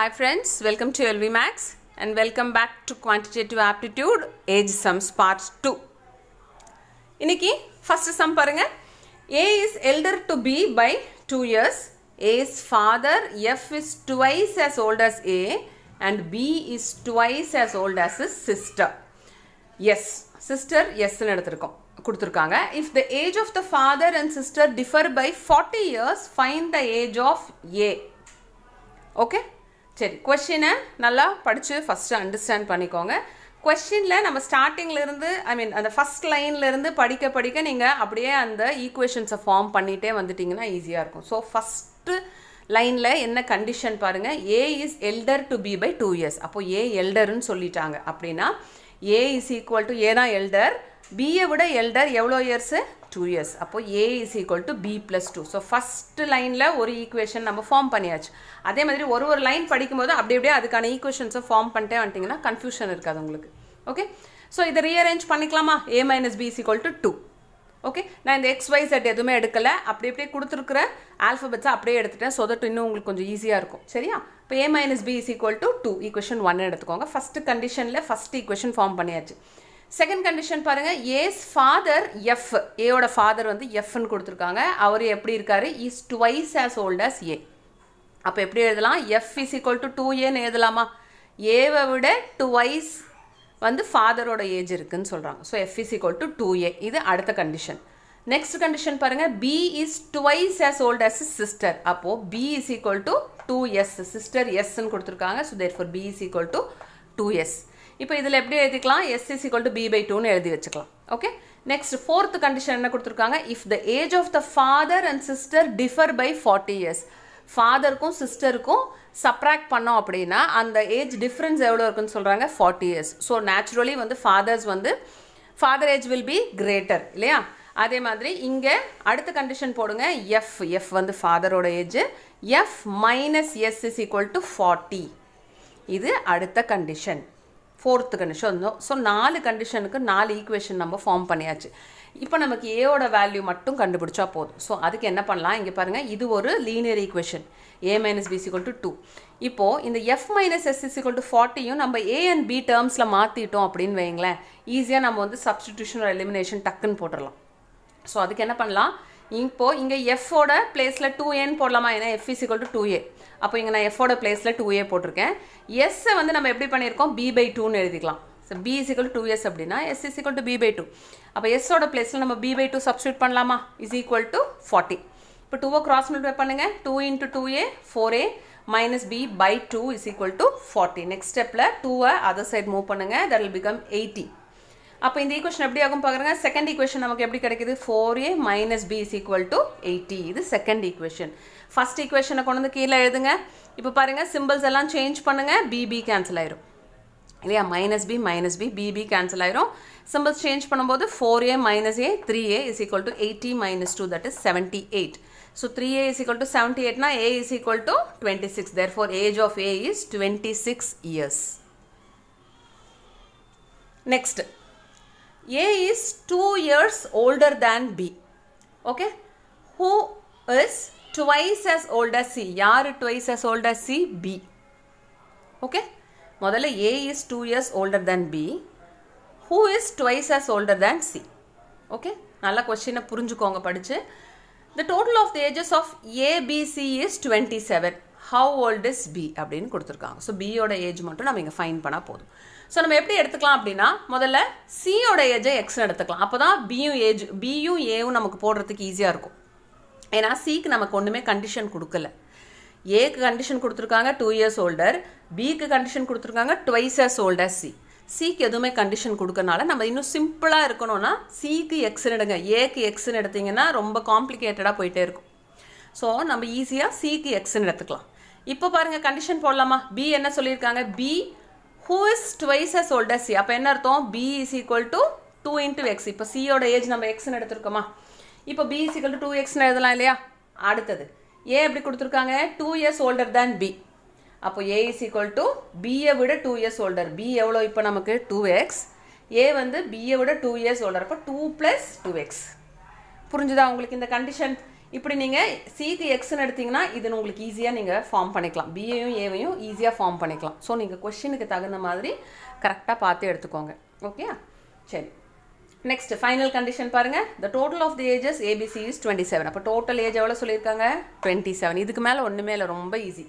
Hi friends, welcome to LV Max and welcome back to Quantitative Aptitude Age Sums Part 2. இன்னைக்கு first sum பாருங்க A is elder to B by 2 years. A is father, F is twice as old as A and B is twice as old as his sister. Yes, sister yes ன்னு எடுத்திருக்கோம் கொடுத்துருக்காங்க if the age of the father and sister differ by forty years fine the age of A okay சரி கொஷினை நல்லா படித்து first understand பண்ணிக்கோங்க கொஷினில் நம்ம ஸ்டார்டிங்லேருந்து ஐ மீன் அந்த ஃபஸ்ட் லைன்லேருந்து படிக்க படிக்க நீங்கள் அப்படியே அந்த ஈக்குவேஷன்ஸை ஃபார்ம் பண்ணிகிட்டே வந்துட்டிங்கன்னா ஈஸியாக இருக்கும் ஸோ ஃபஸ்ட்டு லைனில் என்ன கண்டிஷன் பாருங்கள் A is elder to B by two years அப்போது ஏ எல்டர்னு சொல்லிட்டாங்க அப்படின்னா A is equal to A தான் எல்டர் பிஏ விட எல்டர் எவ்வளோ இயர்ஸு டூ இயர்ஸ் அப்போது A is equal to B plus two so first லைனில் ஒரு ஈக்குவேஷன் நம்ம ஃபார்ம் பண்ணியாச்சு அதே மாதிரி ஒரு ஒரு லைன் படிக்கும்போது அப்படி அப்படியே அதுக்கான ஈக்குவேஷன்ஸை ஃபார்ம் பண்ணிட்டே வந்துட்டிங்கன்னா கன்ஃபியூஷன் இருக்காது உங்களுக்கு ஓகே ஸோ இதை ரீஅரேஞ்ச் பண்ணிக்கலாமா A minus B is equal to two okay நான் இந்த எக்ஸ் ஒய் செட் எதுவுமே எடுக்கலை அப்படி அப்படியே கொடுத்துருக்குற ஆல்ஃபபெட்ஸை அப்படியே எடுத்துட்டேன் ஸோ தட் இன்னும் உங்களுக்கு கொஞ்சம் ஈஸியாக இருக்கும் சரியா இப்போ A minus B is equal to two equation one எடுத்துக்கோங்க ஃபஸ்ட்டு கண்டிஷனில் ஃபஸ்ட் ஈக்குவேஷன் ஃபார்ம் பண்ணியாச்சு செகண்ட் கண்டிஷன் பாருங்கள் ஏஸ் ஃபாதர் எஃப் ஏவோட ஃபாதர் வந்து எஃப்னு கொடுத்துருக்காங்க அவர் எப்படி இருக்கார் is twice as old as A அப்போ எப்படி எழுதலாம் F is equal to two ஏன்னு எழுதலாமா ஏவை விட டுவைஸ் வந்து ஃபாதரோட ஏஜ் இருக்குதுன்னு சொல்கிறாங்க so F is equal to two A இது அடுத்த கண்டிஷன் நெக்ஸ்ட் கண்டிஷன் பாருங்கள் B is twice as old as sister அப்போது B is equal to two S sister எஸ்ன்னு கொடுத்துருக்காங்க so therefore B is equal to two S இப்போ இதில் எப்படி எழுதிக்கலாம் S is equal to B by டூன்னு எழுதி வச்சுக்கலாம் ஓகே நெக்ஸ்ட் ஃபோர்த் கண்டிஷன் என்ன கொடுத்துருக்காங்க if the age of the father and sister differ by forty years ஃபாதருக்கும் சிஸ்டருக்கும் சப்ராக்ட் பண்ணோம் அப்படின்னா அந்த ஏஜ் டிஃப்ரென்ஸ் எவ்வளோ இருக்குன்னு சொல்கிறாங்க ஃபார்ட்டி இயர்ஸ் ஸோ நேச்சுரலி வந்து ஃபாதர்ஸ் வந்து father age will be greater இல்லையா அதே மாதிரி இங்கே அடுத்த கண்டிஷன் போடுங்க எஃப் எஃப் வந்து ஃபாதரோட age F minus S is equal to forty இது அடுத்த கண்டிஷன் ஃபோர்த்து கண்டிஷன் வந்தோம் ஸோ நாலு கண்டிஷனுக்கு நாலு ஈக்குவேஷன் நம்ம ஃபார்ம் பண்ணியாச்சு இப்போ நமக்கு ஏவோட வேல்யூ மட்டும் கண்டுபிடிச்சா போதும் ஸோ அதுக்கு என்ன பண்ணலாம் இங்கே பாருங்கள் இது ஒரு linear equation A minus B is equal to two இப்போது இந்த F minus S is equal to ஃபார்ட்டியும் நம்ம ஏ அண்ட் பி டேர்ம்ஸில் மாற்றிட்டோம் அப்படின்னு வைங்களேன் ஈஸியாக நம்ம வந்து சப்ஸ்டிடியூஷன் எலிமினேஷன் டக்குன்னு போட்டுடலாம் ஸோ அதுக்கு என்ன பண்ணலாம் இப்போது இங்கே எஃபோட பிளேஸில் டூ ஏன்னு போடலாமா ஏன்னா F is equal to two A அப்போ இங்கே நான் எஃபோட பிளேஸில் டூ ஏ போட்டிருக்கேன் எஸ்ஸை வந்து நம்ம எப்படி பண்ணியிருக்கோம் பி பை டூன்னு எழுதிக்கலாம் so B is two S அப்படின்னா S is to B by two அப்போ எஸ்ஸோட பிளேஸில் நம்ம பி பை டூ சப்ஸ்டியூட் பண்ணலாமா இஸ் ஈக்குவல் டு ஃபார்ட்டி இப்போ டூவை கிராஸ் மல்டிப்ளை பண்ணுங்கள் two into two A four A minus B by two is equal to forty next ஸ்டெப்பில் டூவை அதர் சைட் மூவ் பண்ணுங்கள் தட் வில் பிகம் எயிட்டி அப்போ இந்த equation எப்படி ஆகும் பார்க்குறாங்க செகண்ட் ஈக்குவேஷன் நமக்கு எப்படி கிடைக்குது four A minus B is equal to eighty இது செகண்ட் ஈக்குவேஷன் ஃபஸ்ட் ஈக்குவேஷனை கொண்டு வந்து கீழே எழுதுங்க இப்போ பாருங்கள் சிம்பிள்ஸ் எல்லாம் சேஞ்ச் பண்ணுங்கள் பிபி கேன்சல் ஆயிரும் இல்லையா minus B minus B B B cancel ஆயிரும் சிம்பிள்ஸ் சேஞ்ச் பண்ணும்போது four A minus A three A is equal to eighty minus two that is seventy eight so equal to is எயிட்னா A is equal to twenty six therefore age of A is twenty six years next A is 2 years older than B. Okay. Who is twice as old as C? யார் twice as old as C? B. Okay. முதல்ல A is 2 years older than B. Who is twice as older than C? Okay. நல்ல கொஸ்டினை புரிஞ்சுக்கோங்க படித்து The total of the ages of A, B, C is 27. How old is B? அப்படின்னு கொடுத்துருக்காங்க so பியோட age மட்டும் நம்ம இங்கே ஃபைன் பண்ணால் போதும் ஸோ நம்ம எப்படி எடுத்துக்கலாம் அப்படின்னா முதல்ல சியோட ஏஜை எக்ஸ்னு எடுத்துக்கலாம் அப்போ தான் பியும் ஏஜ் பியும் ஏவும் நமக்கு போடுறதுக்கு ஈஸியாக இருக்கும் ஏன்னா சிக்கு நமக்கு ஒன்றுமே கண்டிஷன் கொடுக்கல ஏக்கு கண்டிஷன் கொடுத்துருக்காங்க டூ இயர்ஸ் ஓல்டர் பிக்கு கண்டிஷன் கொடுத்துருக்காங்க டுவைஸ் இயர்ஸ் ஓல்டர் சி சிக்கு எதுவுமே கண்டிஷன் கொடுக்கறனால நம்ம இன்னும் சிம்பிளாக இருக்கணும்னா சிக்கு எக்ஸ்னு எடுங்க ஏக்கு எக்ஸ்னு எடுத்திங்கன்னா ரொம்ப காம்ப்ளிகேட்டடாக போயிட்டே இருக்கும் ஸோ நம்ம ஈஸியாக சிக்கு எக்ஸ்னு எடுத்துக்கலாம் இப்போ பாருங்கள் கண்டிஷன் போடலாமா பி என்ன சொல்லியிருக்காங்க B who is twice as old C அப்போ என்ன அர்த்தம் B is equal to two into X இப்போ சியோட ஏஜ் நம்ம எக்ஸ்னு எடுத்திருக்கோமா இப்போ B is equal to two எக்ஸ்னு எழுதலாம் இல்லையா அடுத்தது ஏ எப்படி கொடுத்துருக்காங்க two years older than B அப்போ ஏ இஸ் ஈக்குவல் டு பியை விட டூ இயர்ஸ் ஓல்டர் பி எவ்வளோ இப்போ நமக்கு டூ எக்ஸ் ஏ வந்து பிஏ விட டூ இயர்ஸ் ஓல்டர் அப்போ டூ ப்ளஸ் டூ எக்ஸ் புரிஞ்சுதா உங்களுக்கு இந்த கண்டிஷன் இப்படி நீங்கள் சிடி எக்ஸ்ன்னு எடுத்திங்கன்னா இது உங்களுக்கு ஈஸியாக நீங்கள் ஃபார்ம் பண்ணிக்கலாம் பிஏயும் ஏவையும் ஈஸியாக ஃபார்ம் பண்ணிக்கலாம் ஸோ நீங்கள் கொஷினுக்கு தகுந்த மாதிரி கரெக்டாக பார்த்து எடுத்துக்கோங்க ஓகே சரி நெக்ஸ்ட் ஃபைனல் கண்டிஷன் பாருங்கள் the total of the ages A B C is twenty seven அப்போ டோட்டல் ஏஜ் எவ்வளோ சொல்லியிருக்காங்க டுவெண்ட்டி செவன் இதுக்கு மேலே ஒன்றுமே இல்லை ரொம்ப easy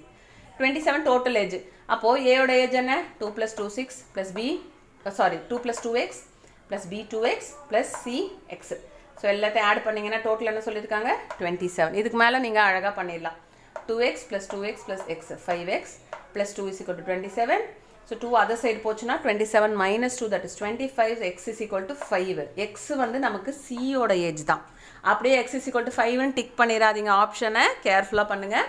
twenty seven total age அப்போது ஏயோட ஏஜ் என்ன two plus two six plus B sorry two plus two X plus B two X plus C X so எல்லாத்தையும் ஆட் பண்ணிங்கன்னா டோட்டல் என்ன சொல்லியிருக்காங்க டுவெண்ட்டி செவன் இதுக்கு மேலே நீங்கள் அழகாக பண்ணிடலாம் two X plus two X plus X five X plus two is equal to twenty seven so two other side போச்சுன்னா twenty seven minus two that is twenty five X is equal to five X வந்து நமக்கு சியோட age தான் அப்படியே X is equal to ஃபைவ்னு tick பண்ணிடாதீங்க ஆப்ஷனை கேர்ஃபுல்லாக பண்ணுங்கள்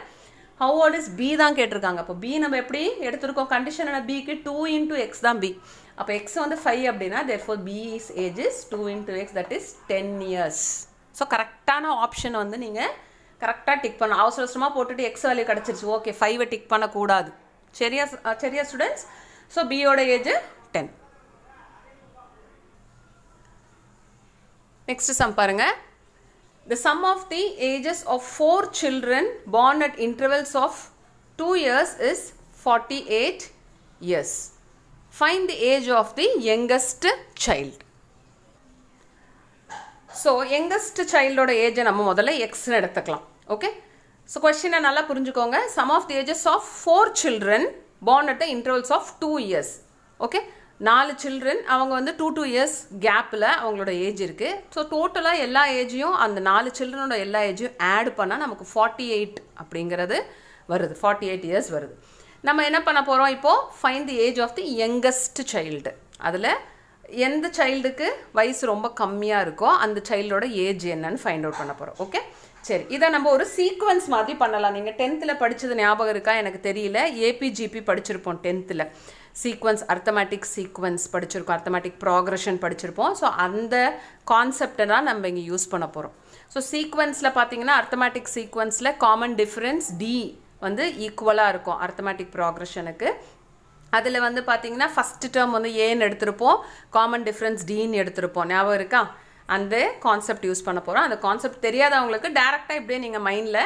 ஹவு ஓல்ட் இஸ் பி தான் கேட்டிருக்காங்க அப்போ பி நம்ம எப்படி எடுத்திருக்கோம் கண்டிஷன் என்ன பிக்கு டூ இன்டூ எக்ஸ் தான் பி அப்போ எக்ஸ் வந்து ஃபைவ் அப்படின்னா therefore B's age is two into X that is ten years so கரெக்டான ஆப்ஷன் வந்து நீங்கள் கரெக்டாக டிக் பண்ண அவசர அவசரமாக போட்டுட்டு எக்ஸ் வேல்யூ கிடச்சிருச்சு ஓகே ஃபைவை டிக் பண்ணக்கூடாது சரியா சரியா ஸ்டூடெண்ட்ஸ் ஸோ பியோட ஏஜ் டென் நெக்ஸ்ட்டு சம் பாருங்கள் The sum of the ages of four children born at of two years is forty eight years find the age of the youngest child so youngest சைல்டோட ஏஜை நம்ம முதல்ல எக்ஸ்னு எடுத்துக்கலாம் okay so கொஷினை நல்லா புரிஞ்சுக்கோங்க sum of the ages of four children born at intervals of two years okay நாலு சில்ட்ரன் அவங்க வந்து டூ டூ இயர்ஸ் கேப்பில் அவங்களோட ஏஜ் இருக்குது ஸோ டோட்டலாக எல்லா ஏஜையும் அந்த நாலு சில்ட்ரனோட எல்லா ஏஜையும் ஆட் பண்ணால் நமக்கு ஃபார்ட்டி எயிட் அப்படிங்கிறது வருது ஃபார்ட்டி எயிட் இயர்ஸ் வருது நம்ம என்ன பண்ண போகிறோம் இப்போது fine the age of the youngest child அதில் எந்த சைல்டுக்கு வயசு ரொம்ப கம்மியாக இருக்கோ அந்த சைல்டோட ஏஜ் என்னன்னு ஃபைண்ட் அவுட் பண்ண போகிறோம் ஓகே சரி இதை நம்ம ஒரு சீக்வன்ஸ் மாதிரி பண்ணலாம் நீங்கள் டென்த்தில் படித்தது ஞாபகம் இருக்கா எனக்கு தெரியல ஏபிஜிபி படிச்சிருப்போம் டென்த்தில் சீக்வன்ஸ் அர்த்தமேட்டிக் சீக்வன்ஸ் படிச்சிருக்கோம் அர்த்தமேட்டிக் ப்ராக்ரஷன் படிச்சிருப்போம் ஸோ அந்த கான்செப்டை தான் நம்ம இங்கே யூஸ் பண்ண போகிறோம் ஸோ சீக்வன்ஸில் பார்த்தீங்கன்னா அர்த்தமேட்டிக் சீக்வன்ஸில் காமன் டிஃப்ரென்ஸ் டி வந்து ஈக்குவலாக இருக்கும் அர்த்தமேட்டிக் ப்ராக்ரெஷனுக்கு அதில் வந்து பார்த்தீங்கன்னா ஃபஸ்ட்டு டேர்ம் வந்து ஏன்னு எடுத்திருப்போம் காமன் டிஃப்ரென்ஸ் டீன்னு எடுத்திருப்போம் ஞாபகம் இருக்கா அந்த கான்செப்ட் யூஸ் பண்ண போகிறோம் அந்த கான்செப்ட் தெரியாதவங்களுக்கு டேரெக்டாக இப்படியே நீங்கள் மைண்டில்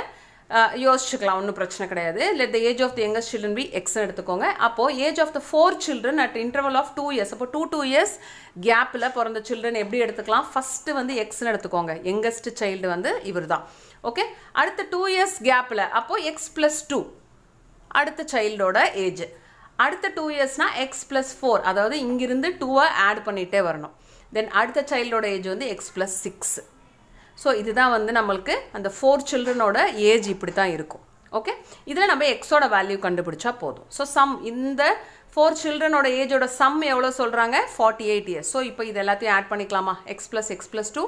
யோசிச்சுக்கலாம் ஒன்றும் பிரச்சனை கிடையாது let the age of the youngest children be எக்ஸ்னு எடுத்துக்கோங்க அப்போது age of the four children at interval of two years அப்போ டூ டூ இயர்ஸ் கேப்பில் பிறந்த சில்ட்ரன் எப்படி எடுத்துக்கலாம் ஃபஸ்ட்டு வந்து எக்ஸ்னு எடுத்துக்கோங்க யங்கஸ்ட் சைல்டு வந்து இவர் தான் ஓகே அடுத்த டூ இயர்ஸ் கேப்பில் அப்போது எக்ஸ் ப்ளஸ் டூ அடுத்த சைல்டோட ஏஜ் அடுத்த டூ இயர்ஸ்னால் எக்ஸ் ப்ளஸ் ஃபோர் அதாவது இங்கிருந்து டூவை ஆட் பண்ணிகிட்டே வரணும் தென் அடுத்த சைல்டோட ஏஜ் வந்து எக்ஸ் ப்ளஸ் சிக்ஸ் ஸோ இதுதான் வந்து நம்மளுக்கு அந்த ஃபோர் சில்ட்ரனோட ஏஜ் இப்படி தான் இருக்கும் ஓகே இதில் நம்ம எக்ஸோட வேல்யூ கண்டுபிடிச்சா போதும் ஸோ சம் இந்த ஃபோர் சில்ட்ரனோட ஏஜோட சம் எவ்வளோ சொல்கிறாங்க ஃபார்ட்டி எயிட் இயர்ஸ் ஸோ இப்போ இது எல்லாத்தையும் ஆட் பண்ணிக்கலாமா x plus x plus two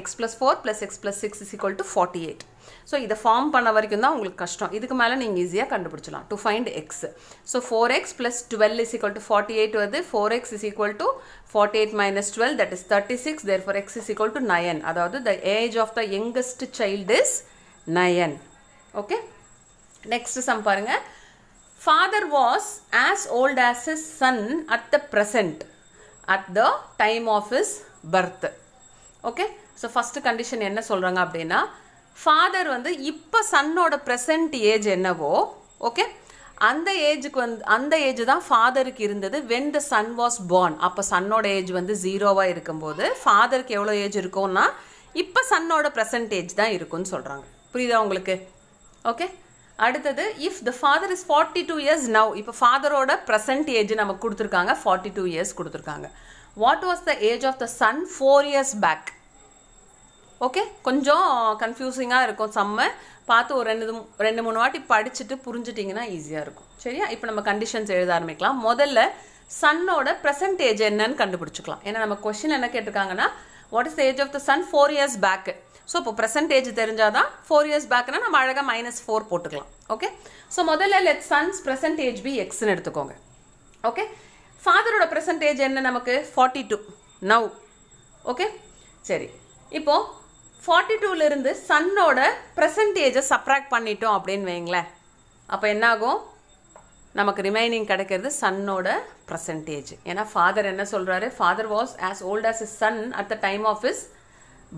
X plus four plus x plus six is equal to forty eight so இதை ஃபார்ம் பண்ண வரைக்கும் தான் உங்களுக்கு கஷ்டம் இதுக்கு மேலே நீங்கள் ஈஸியாக கண்டுபிடிச்சலாம் to find x so four x plus twelve is equal to forty eight வருது four x is equal to forty eight minus twelve that is thirty six therefore x is equal to nine அதாவது த age of the youngest child is nine okay next sum பாருங்கள் father was as old as is son at the present at the time of is birth okay so first condition என்ன சொல்கிறாங்க அப்படின்னா father வந்து இப்போ சன்னோட present age என்னவோ okay அந்த ஏஜுக்கு வந்து அந்த ஏஜ் தான் ஃபாதருக்கு இருந்தது when the son was born அப்போ சன்னோட ஏஜ் வந்து ஜீரோவாக இருக்கும்போது ஃபாதருக்கு எவ்வளோ ஏஜ் இருக்கும்னா இப்போ சன்னோட ப்ரெசன்ட் ஏஜ் தான் இருக்கும்னு சொல்கிறாங்க புரியுதா உங்களுக்கு ஓகே அடுத்தது if the father is forty two years now இப்போ ஃபாதரோட ப்ரெசன்ட் ஏஜ் நமக்கு கொடுத்துருக்காங்க ஃபார்ட்டி டூ இயர்ஸ் கொடுத்துருக்காங்க what was the age of the son four years back okay கொஞ்சம் கன்ஃபியூசிங்காக இருக்கும் செம்ம பார்த்து ஒரு ரெண்டு ரெண்டு மூணு வாட்டி படிச்சுட்டு புரிஞ்சிட்டிங்கன்னா ஈஸியாக இருக்கும் சரியா இப்போ நம்ம கண்டிஷன்ஸ் எழுத ஆரம்பிக்கலாம் முதல்ல சன்னோட ப்ரெசன்ட் ஏஜ் என்னன்னு கண்டுபிடிச்சிக்கலாம் ஏன்னா நம்ம கொஷின் என்ன கேட்டிருக்காங்கன்னா what is the age of the son four years back so இப்போ பர்சன்டேஜ் தெரிஞ்சால் தான் ஃபோர் இயர்ஸ் பேக்னா நம்ம அழகாக மைனஸ் ஃபோர் போட்டுக்கலாம் ஓகே ஸோ முதல்ல லெட் சன்ஸ் ப்ரெசன்டேஜ் பி எக்ஸ்ன்னு எடுத்துக்கோங்க ஓகே ஃபாதரோட பர்சன்டேஜ் என்ன நமக்கு ஃபார்ட்டி டூ நவ் ஓகே சரி இப்போது ஃபார்ட்டி டூலேருந்து சன்னோட பர்சன்டேஜை சப்ராக்ட் பண்ணிட்டோம் அப்படின்னு வைங்களேன் அப்போ என்னாகும் நமக்கு ரிமைனிங் கிடைக்கிறது சன்னோட பர்சன்டேஜ் ஏன்னா ஃபாதர் என்ன சொல்கிறாரு father was as old as is son at the time of is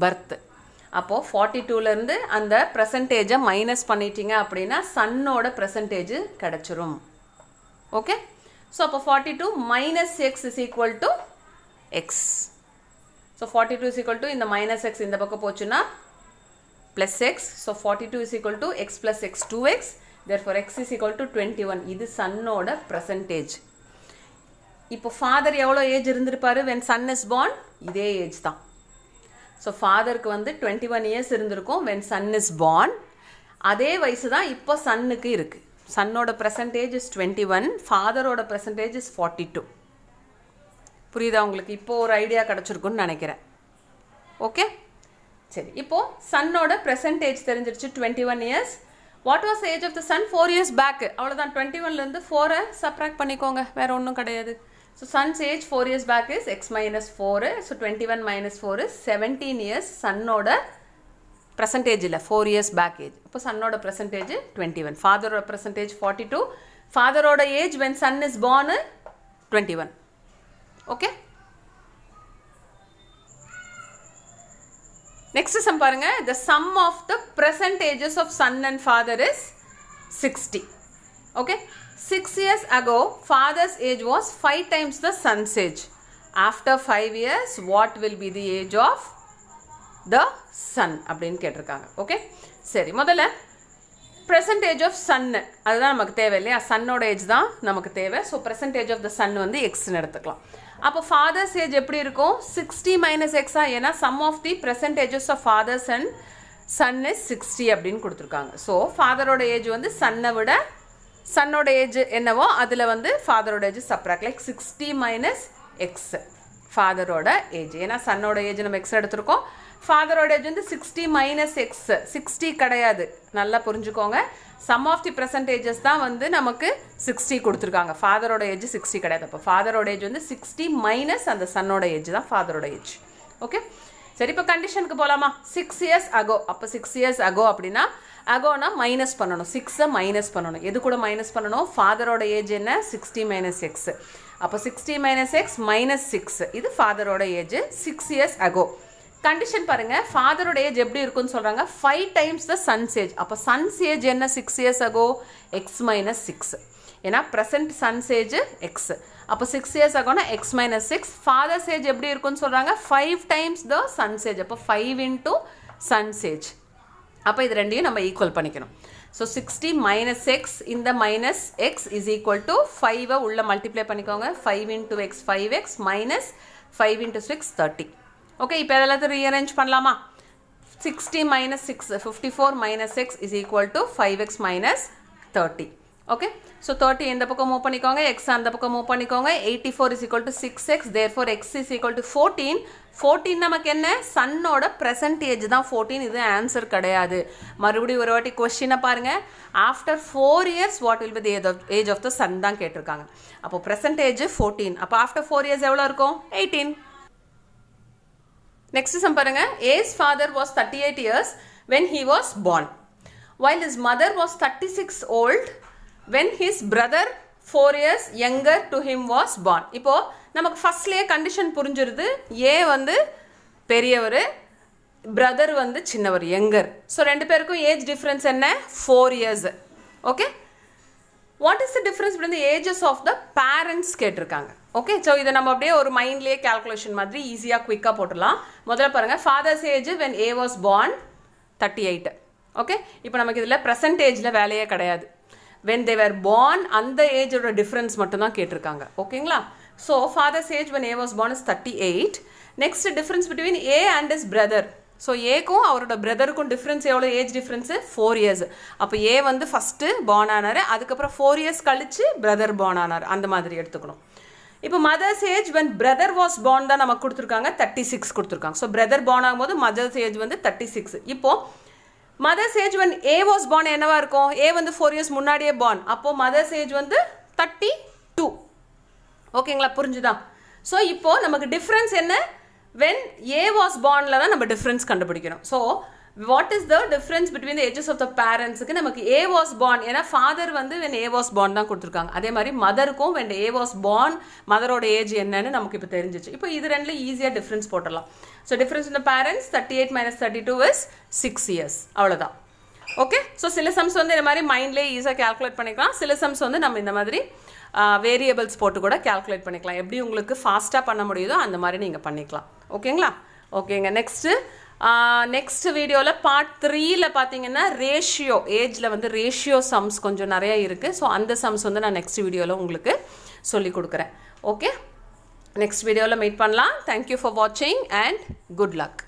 birth அப்போது ஃபார்ட்டி டூலேருந்து அந்த ப்ரெசன்டேஜை மைனஸ் பண்ணிட்டீங்க அப்படின்னா சன்னோட ப்ரெசன்டேஜ் கிடச்சிரும் ஓகே ஸோ அப்போ forty two minus x is equal to x so forty two is equal to இந்த மைனஸ் எக்ஸ் இந்த பக்கம் போச்சுன்னா plus x so forty two is equal to x plus x two x therefore x is equal to twenty one இது சன்னோட present age இப்போ father எவ்வளோ age இருந்திருப்பாரு when son is born இதே ஏஜ் தான் ஸோ ஃபாதருக்கு வந்து டுவெண்ட்டி ஒன் இயர்ஸ் இருந்திருக்கும் வென் சன் இஸ் பார்ன் அதே வயசு தான் இப்போ சன்னுக்கு இருக்குது சன்னோட பர்சன்டேஜ் இஸ் டுவெண்ட்டி ஒன் ஃபாதரோட பர்சன்டேஜ் இஸ் ஃபார்ட்டி டூ புரியுதா உங்களுக்கு இப்போது ஒரு ஐடியா கிடச்சிருக்குன்னு நினைக்கிறேன் ஓகே சரி இப்போது சன்னோட பர்சன்டேஜ் தெரிஞ்சிருச்சு twenty one years what was age of the son four years back அவ்வளோதான் டுவெண்ட்டி ஒன்லேருந்து ஃபோரை சப்ராக்ட் பண்ணிக்கோங்க வேறு ஒன்றும் கிடையாது So sun's age 4 years back is x minus 4. So 21 minus 4 is 17 years. சன்னோட percentage இல்லை 4 years back age. அப்போ சன்னோட percentage 21. ஃபாதரோட percentage 42. ஃபாதரோட age when son is born 21. Okay next sum பாருங்க the sum of the present ages of son and father is sixty okay Six years ago, father's age was five times the son's age. After five years, what will be the age of the son? அப்படின்னு கேட்டிருக்காங்க okay சரி முதல்ல present age of சன்னு அதுதான் நமக்கு தேவை இல்லையா சன்னோட age தான் நமக்கு தேவை so present age of the son வந்து எக்ஸ்னு எடுத்துக்கலாம் அப்போ ஃபாதர்ஸ் ஏஜ் எப்படி இருக்கும் சிக்ஸ்டி மைனஸ் எக்ஸா ஏன்னா sum of the present present ages of fathers and son is sixty அப்படின்னு கொடுத்துருக்காங்க ஸோ ஃபாதரோட ஏஜ் வந்து சன்னை விட சன்னோட ஏஜ் என்னவோ அதில் வந்து ஃபாதரோட age subtract like sixty minus x ஃபாதரோட ஏஜ் ஏன்னா சன்னோட ஏஜ் நம்ம எக்ஸ் எடுத்திருக்கோம் ஃபாதரோட ஏஜ் வந்து சிக்ஸ்டி மைனஸ் எக்ஸ் சிக்ஸ்டி கிடையாது நல்லா புரிஞ்சுக்கோங்க சம் ஆஃப் தி பர்சன்டேஜஸ் தான் வந்து நமக்கு சிக்ஸ்டி கொடுத்துருக்காங்க ஃபாதரோட ஏஜ் சிக்ஸ்டி கிடையாது அப்போ ஃபாதரோட ஏஜ் வந்து சிக்ஸ்டி மைனஸ் அந்த சன்னோட ஏஜ் தான் ஃபாதரோட ஏஜ் ஓகே சரி இப்போ கண்டிஷனுக்கு போகலாமா சிக்ஸ் இயர்ஸ் அகோ அப்போ சிக்ஸ் இயர்ஸ் அகோ அப்படின்னா அகோனா மைனஸ் பண்ணணும் சிக்ஸை மைனஸ் பண்ணணும் எது கூட மைனஸ் பண்ணணும் ஃபாதரோட ஏஜ் என்ன சிக்ஸ்டி மைனஸ் எக்ஸ் அப்போ sixty minus x minus six இது ஃபாதரோட age six years ago condition பாருங்க ஃபாதரோட ஏஜ் எப்படி இருக்குன்னு சொல்கிறாங்க five times the son's age அப்போ சன்ஸ் ஏஜ் என்ன six years ago x minus six ஏன்னா ப்ரெசன்ட் சன்ஸ் ஏஜ் எக்ஸ் அப்போ சிக்ஸ் இயர்ஸ் ஆகும்னா x minus six father's age எப்படி இருக்குன்னு சொல்கிறாங்க five times the son's age அப்போ ஃபைவ் இன்டூ சன்ஸ் ஏஜ் அப்போ இது ரெண்டையும் நம்ம ஈக்குவல் பண்ணிக்கணும் ஸோ சிக்ஸ்டி மைனஸ் எக்ஸ் இந்த minus x is equal to ஃபைவை உள்ளே மல்டிப்ளை பண்ணிக்கோங்க five into x five x minus five into six thirty okay இப்போ எல்லாத்தையும் ரீஅரேஞ்ச் பண்ணலாமா sixty minus six fifty four minus x is equal to five x minus thirty okay so thirty இந்த பக்கம் move பண்ணிக்கோங்க x அந்த பக்கம் move பண்ணிக்கோங்க eighty four is equal to six x there four x is equal to fourteen fourteen நமக்கு என்ன சன்னோட age தான் ஃபோர்டீன் இது ஆன்சர் கிடையாது மறுபடியும் ஒரு வாட்டி கொஸ்டினை பாருங்கள் after four years what will be the age of the son தான் கேட்டிருக்காங்க அப்போ ப்ரெசன்டேஜ் ஃபோர்டீன் அப்போ ஆஃப்டர் ஃபோர் இயர்ஸ் எவ்வளோ இருக்கும் எயிட்டீன் நெக்ஸ்ட் சம் பாருங்கள் A's father was thirty eight years when he was born while is mother was thirty six old when his brother four years younger to him was born இப்போது நமக்கு ஃபஸ்ட்லேயே condition புரிஞ்சிருது ஏ வந்து பெரியவர் brother வந்து சின்னவர் younger so ரெண்டு பேருக்கும் age difference என்ன four years okay what is the difference between ages of the parents கேட்டிருக்காங்க ஓகே ஸோ இதை நம்ம அப்படியே ஒரு மைண்ட்லேயே கேல்குலேஷன் மாதிரி ஈஸியாக குயிக்காக போட்டுடலாம் முதல்ல பாருங்கள் father's age when A was born thirty eight okay இப்போ நமக்கு இதில் ஏஜில் வேலையே கிடையாது வென் தேவர் பார்ன் அந்த ஏஜோட டிஃப்ரென்ஸ் மட்டும்தான் கேட்டிருக்காங்க ஓகேங்களா so father's age when A was born is thirty eight next difference between A and is brother so ஏக்கும் அவரோட பிரதருக்கும் டிஃப்ரென்ஸ் எவ்வளோ ஏஜ் டிஃப்ரென்ஸு ஃபோர் இயர்ஸ் அப்போ ஏ வந்து ஃபஸ்ட்டு பார்ன் ஆனார் அதுக்கப்புறம் ஃபோர் இயர்ஸ் கழித்து பிரதர் பார்ன் ஆனார் அந்த மாதிரி எடுத்துக்கணும் இப்போ mother's age when brother was born தான் நமக்கு கொடுத்துருக்காங்க தேர்ட்டி சிக்ஸ் கொடுத்துருக்காங்க ஸோ பிரதர் பார்ன் ஆகும்போது மதர்ஸ் ஏஜ் வந்து தேர்ட்டி சிக்ஸ் இப்போது mothers age when A was born என்னவா இருக்கும் ஏ வந்து ஃபோர் இயர்ஸ் முன்னாடியே பார்ன் அப்போது மதர்ஸ் ஏஜ் வந்து தேர்ட்டி டூ ஓகேங்களா புரிஞ்சுதான் ஸோ இப்போது நமக்கு டிஃப்ரென்ஸ் என்ன வென் ஏ வாஸ் பார்னில் தான் நம்ம டிஃப்ரென்ஸ் கண்டுபிடிக்கணும் so what is the difference between the ages of the பேரண்ட்ஸுக்கு நமக்கு ஏ வாஸ் பார்ன் ஏன்னா ஃபாதர் வந்து வென் ஏ வாஸ் பார்ன் தான் கொடுத்துருக்காங்க அதே மாதிரி மதருக்கும் வென் ஏ வாஸ் பார்ன் மதரோட ஏஜ் என்னன்னு நமக்கு இப்போ தெரிஞ்சிச்சு இப்போ இது ரெண்டுல ஈஸியாக டிஃப்ரென்ஸ் போட்டலாம் ஸோ டிஃப்ரென்ஸ் இந்த parents thirty eight minus thirty two is six years அவ்வளோதான் ஓகே ஸோ சில சம்ஸ் வந்து இந்த மாதிரி மைண்ட்லேயே ஈஸியாக கேல்குலேட் பண்ணிக்கலாம் சில சம்ஸ் வந்து நம்ம இந்த மாதிரி வேரியபிள்ஸ் போட்டு கூட கேல்குலேட் பண்ணிக்கலாம் எப்படி உங்களுக்கு ஃபாஸ்ட்டாக பண்ண முடியுதோ அந்த மாதிரி நீங்கள் பண்ணிக்கலாம் ஓகேங்களா ஓகேங்க நெக்ஸ்ட்டு நெக்ஸ்ட் வீடியோவில் பார்ட் த்ரீயில் பார்த்தீங்கன்னா ரேஷியோ ஏஜில் வந்து ரேஷியோ சம்ஸ் கொஞ்சம் நிறையா இருக்குது ஸோ அந்த சம்ஸ் வந்து நான் நெக்ஸ்ட் வீடியோவில் உங்களுக்கு சொல்லி கொடுக்குறேன் ஓகே நெக்ஸ்ட் வீடியோவில் மீட் பண்ணலாம் தேங்க்யூ ஃபார் வாட்சிங் அண்ட் குட் லக்